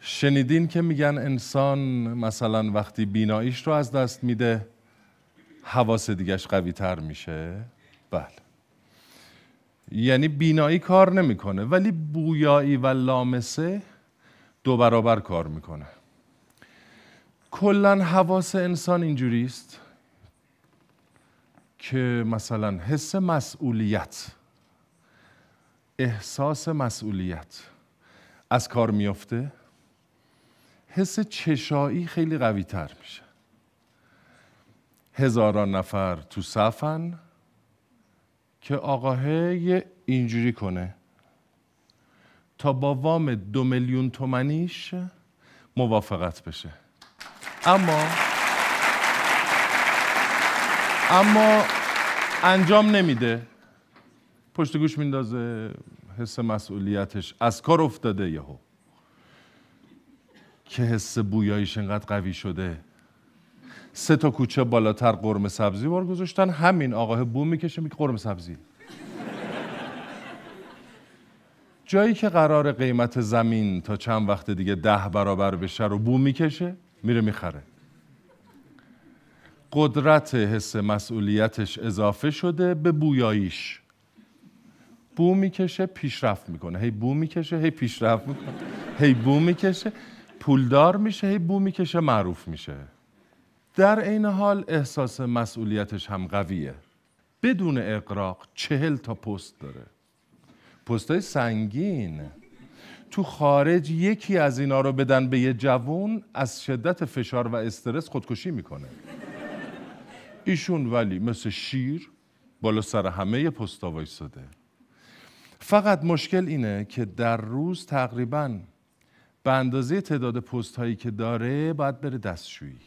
شنیدین که میگن انسان مثلا وقتی بیناییش رو از دست میده حواس دیگهش قوی تر میشه؟ بله یعنی بینایی کار نمیکنه ولی بویایی و لامسه دو برابر کار میکنه کلا حواس انسان اینجوری است که مثلا حس مسئولیت احساس مسئولیت از کار میافته حس چشایی خیلی قوی تر میشه هزاران نفر تو صفن که آقاه اینجوری کنه تا با وام دو میلیون تومنیش موافقت بشه اما اما انجام نمیده پشت گوش میندازه حس مسئولیتش از کار افتاده یهو که حس بویاییش انقدر قوی شده سه تا کوچه بالاتر قرمه سبزی بار گذاشتن همین آقاه بو میکشه میگه قرمه سبزی جایی که قرار قیمت زمین تا چند وقت دیگه ده برابر بشه رو بو میکشه میره میخره قدرت حس مسئولیتش اضافه شده به بویاییش بو میکشه پیشرفت میکنه هی بو میکشه هی پیشرفت میکنه هی بو میکشه پولدار میشه هی بو میکشه معروف میشه در عین حال احساس مسئولیتش هم قویه بدون اقراق چهل تا پست داره پستای سنگین تو خارج یکی از اینا رو بدن به یه جوون از شدت فشار و استرس خودکشی میکنه ایشون ولی مثل شیر بالا سر همه پستا وایساده فقط مشکل اینه که در روز تقریبا به اندازه تعداد پست هایی که داره باید بره دستشویی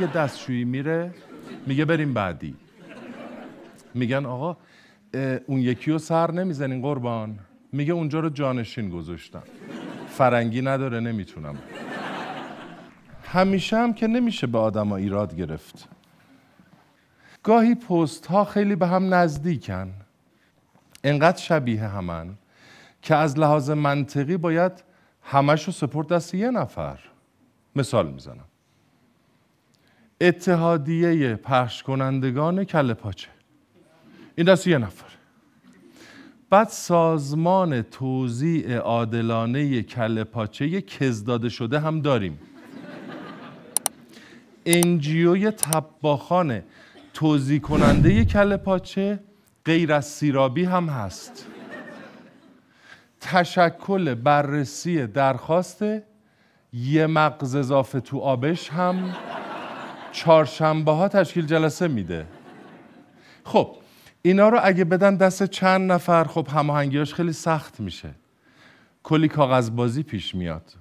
یه دستشویی میره میگه بریم بعدی میگن آقا اون یکی رو سر نمیزنین قربان میگه اونجا رو جانشین گذاشتم فرنگی نداره نمیتونم همیشه هم که نمیشه به آدم ایراد گرفت گاهی پست ها خیلی به هم نزدیکن انقدر شبیه همن که از لحاظ منطقی باید همش رو سپرد دست یه نفر مثال میزنم اتحادیه پخش کنندگان کل پاچه این دست یه نفر بعد سازمان توزیع عادلانه کل پاچه کزداده شده هم داریم انجیوی تباخانه توزیع کننده کل پاچه غیر از سیرابی هم هست تشکل بررسی درخواست یه مغز اضافه تو آبش هم چارشنبه ها تشکیل جلسه میده خب اینا رو اگه بدن دست چند نفر خب هماهنگیاش خیلی سخت میشه کلی کاغذبازی پیش میاد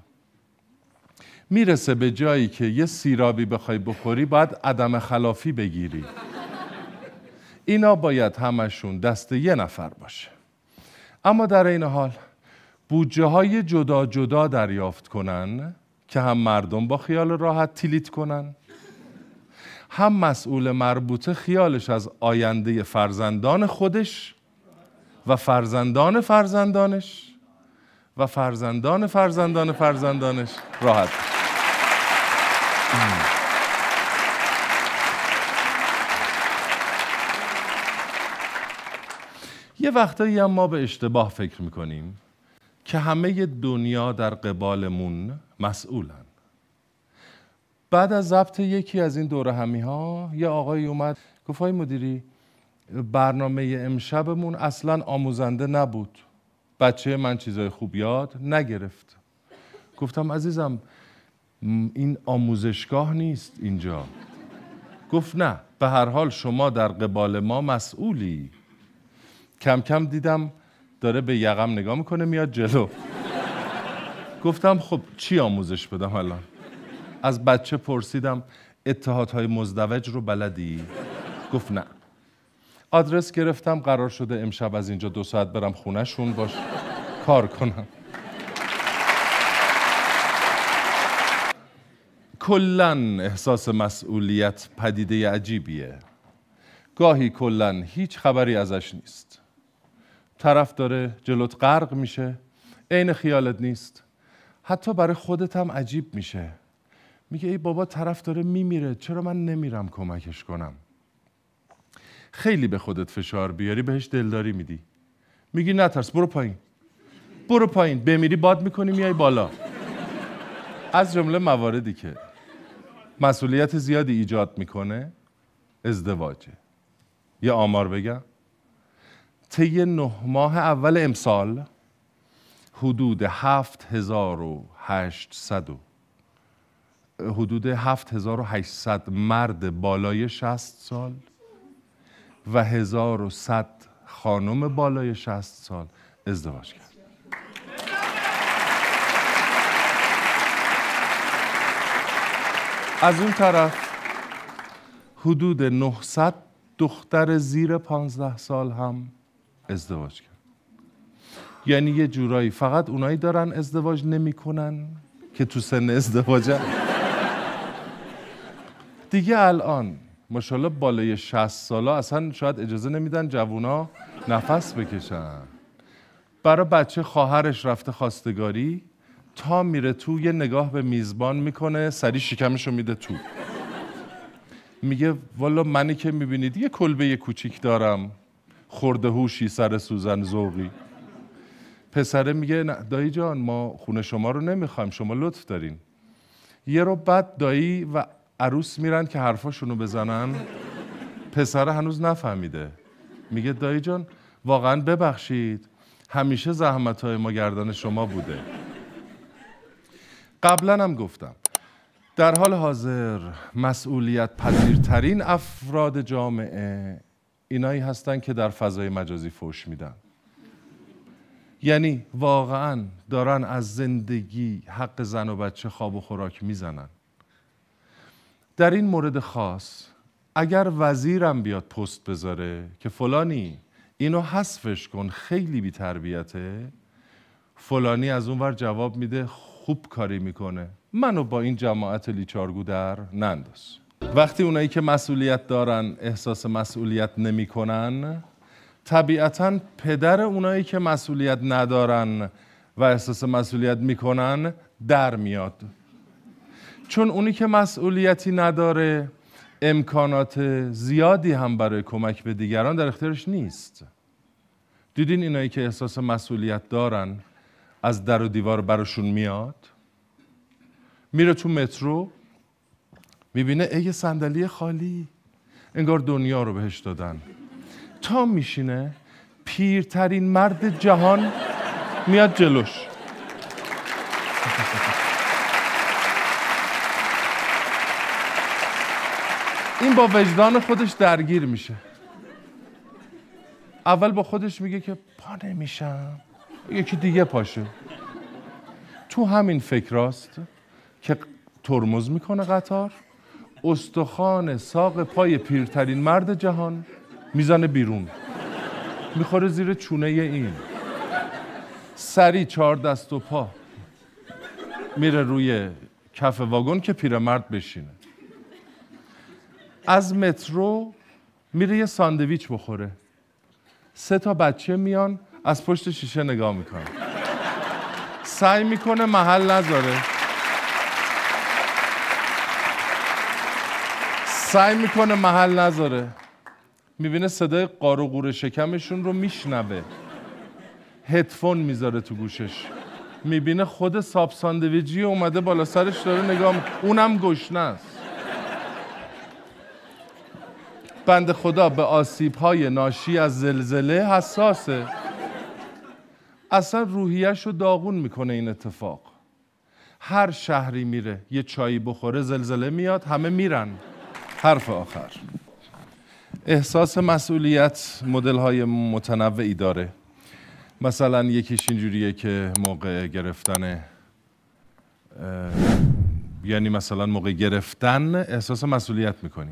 میرسه به جایی که یه سیرابی بخوای بخوری باید عدم خلافی بگیری اینا باید همشون دست یه نفر باشه اما در این حال بودجه های جدا جدا دریافت کنن که هم مردم با خیال راحت تیلیت کنن هم مسئول مربوطه خیالش از آینده فرزندان خودش و فرزندان فرزندانش و فرزندان فرزندان فرزندانش راحت یه وقتایی هم ما به اشتباه فکر میکنیم که همه دنیا در قبالمون مسئولن بعد از ضبط یکی از این دوره همیها ها یه آقای اومد گفت های مدیری برنامه امشبمون اصلا آموزنده نبود بچه من چیزای خوب یاد نگرفت گفتم عزیزم این آموزشگاه نیست اینجا گفت نه به هر حال شما در قبال ما مسئولی کم کم دیدم داره به یقم نگاه میکنه میاد جلو گفتم خب چی آموزش بدم الان از بچه پرسیدم اتحادهای مزدوج رو بلدی؟ گفت نه آدرس گرفتم قرار شده امشب از اینجا دو ساعت برم شون باش کار کنم کلا احساس مسئولیت پدیده عجیبیه گاهی کلا هیچ خبری ازش نیست طرف داره جلوت غرق میشه عین خیالت نیست حتی برای خودت هم عجیب میشه میگه ای بابا طرف داره میمیره چرا من نمیرم کمکش کنم خیلی به خودت فشار بیاری بهش دلداری میدی میگی نترس برو پایین برو پایین بمیری باد میکنی میای بالا از جمله مواردی که مسئولیت زیادی ایجاد میکنه ازدواجه یه آمار بگم طی نه ماه اول امسال حدود 7800 حدود 7800 مرد بالای 60 سال و 1100 خانم بالای 60 سال ازدواج کرد از اون طرف حدود 900 دختر زیر 15 سال هم ازدواج کرد یعنی یه جورایی فقط اونایی دارن ازدواج نمیکنن که تو سن ازدواجن دیگه الان ماشاءالله بالای 60 سالا اصلا شاید اجازه نمیدن جوونا نفس بکشن برا بچه خواهرش رفته خواستگاری تا میره تو یه نگاه به میزبان میکنه سری شکمش رو میده تو میگه والا منی که میبینید یه کلبه کوچیک دارم خورده هوشی سر سوزن ذوقی پسره میگه دایی جان ما خونه شما رو نمیخوایم شما لطف دارین یه رو بعد دایی و عروس میرن که حرفاشونو بزنن پسره هنوز نفهمیده میگه دایی جان واقعا ببخشید همیشه زحمت های ما گردن شما بوده قبلا هم گفتم در حال حاضر مسئولیت پذیرترین افراد جامعه اینایی هستن که در فضای مجازی فوش میدن یعنی واقعا دارن از زندگی حق زن و بچه خواب و خوراک میزنن در این مورد خاص اگر وزیرم بیاد پست بذاره که فلانی اینو حذفش کن خیلی بی فلانی از اونور جواب میده خوب کاری میکنه منو با این جماعت لیچارگو در ننداز وقتی اونایی که مسئولیت دارن احساس مسئولیت نمیکنن طبیعتا پدر اونایی که مسئولیت ندارن و احساس مسئولیت میکنن در میاد چون اونی که مسئولیتی نداره امکانات زیادی هم برای کمک به دیگران در اختیارش نیست دیدین اینایی که احساس مسئولیت دارن از در و دیوار براشون میاد میره تو مترو میبینه ای صندلی خالی انگار دنیا رو بهش دادن تا میشینه پیرترین مرد جهان میاد جلوش این با وجدان خودش درگیر میشه اول با خودش میگه که پا نمیشم یکی دیگه پاشه تو همین فکراست که ترمز میکنه قطار استخوان ساق پای پیرترین مرد جهان میزنه بیرون میخوره زیر چونه این سری چهار دست و پا میره روی کف واگن که پیرمرد بشینه از مترو میره یه ساندویچ بخوره سه تا بچه میان از پشت شیشه نگاه میکنه سعی میکنه محل نذاره سعی میکنه محل نذاره میبینه صدای قار و شکمشون رو میشنوه هدفون میذاره تو گوشش میبینه خود ساب ساندویجی اومده بالا سرش داره نگاه اونم گشنه است بند خدا به آسیب های ناشی از زلزله حساسه اصلا روحیش رو داغون میکنه این اتفاق هر شهری میره یه چایی بخوره زلزله میاد همه میرن حرف آخر احساس مسئولیت مدل های متنوعی داره مثلا یکیش اینجوریه که موقع گرفتن یعنی مثلا موقع گرفتن احساس مسئولیت میکنی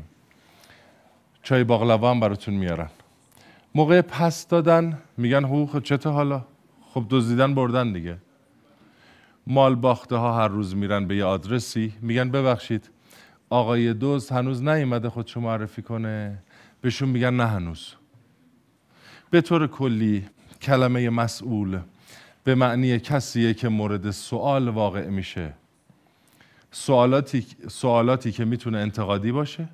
چای باقلوا هم براتون میارن موقع پس دادن میگن حقوق خب چته حالا خب دزدیدن بردن دیگه مال باخته ها هر روز میرن به یه آدرسی میگن ببخشید آقای دوز هنوز نیومده خودشو معرفی کنه بهشون میگن نه هنوز به طور کلی کلمه مسئول به معنی کسیه که مورد سوال واقع میشه سوالاتی, سوالاتی که میتونه انتقادی باشه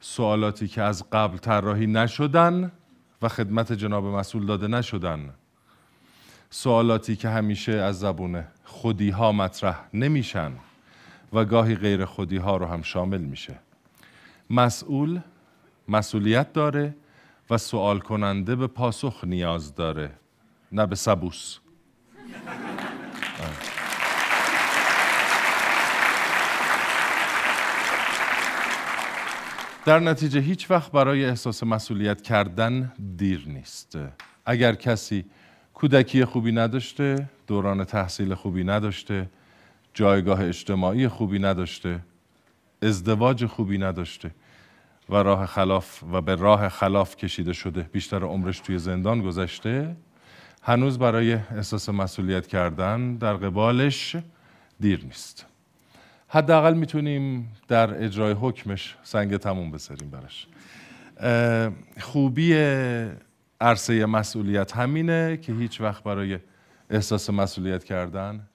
سوالاتی که از قبل طراحی نشدن و خدمت جناب مسئول داده نشدن سوالاتی که همیشه از زبون خودیها مطرح نمیشن و گاهی غیر خودی ها رو هم شامل میشه مسئول مسئولیت داره و سوال کننده به پاسخ نیاز داره نه به سبوس در نتیجه هیچ وقت برای احساس مسئولیت کردن دیر نیست اگر کسی کودکی خوبی نداشته دوران تحصیل خوبی نداشته جایگاه اجتماعی خوبی نداشته ازدواج خوبی نداشته و راه خلاف و به راه خلاف کشیده شده بیشتر عمرش توی زندان گذشته هنوز برای احساس مسئولیت کردن در قبالش دیر نیست حداقل میتونیم در اجرای حکمش سنگ تموم بسریم براش خوبی عرصه مسئولیت همینه که هیچ وقت برای احساس مسئولیت کردن